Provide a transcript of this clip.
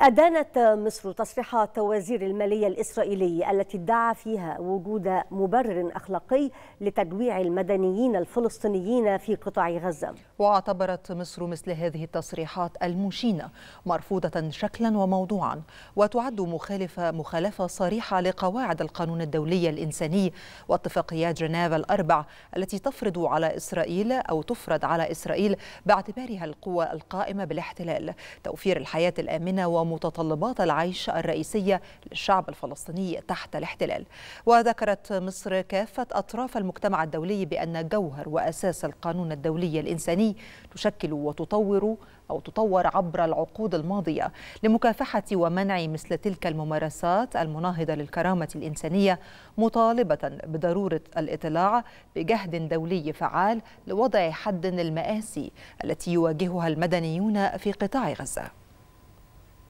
أدانت مصر تصريحات وزير المالية الإسرائيلي التي ادعى فيها وجود مبرر أخلاقي لتجويع المدنيين الفلسطينيين في قطاع غزة واعتبرت مصر مثل هذه التصريحات المشينة مرفوضة شكلا وموضوعا وتعد مخالفة مخالفة صريحة لقواعد القانون الدولي الإنساني واتفاقيات جنيف الأربع التي تفرض على إسرائيل أو تفرض على إسرائيل باعتبارها القوى القائمة بالاحتلال توفير الحياة الآمنة و ومتطلبات العيش الرئيسية للشعب الفلسطيني تحت الاحتلال وذكرت مصر كافة أطراف المجتمع الدولي بأن جوهر وأساس القانون الدولي الإنساني تشكل وتطور أو تطور عبر العقود الماضية لمكافحة ومنع مثل تلك الممارسات المناهضة للكرامة الإنسانية مطالبة بضرورة الاطلاع بجهد دولي فعال لوضع حد المآسي التي يواجهها المدنيون في قطاع غزة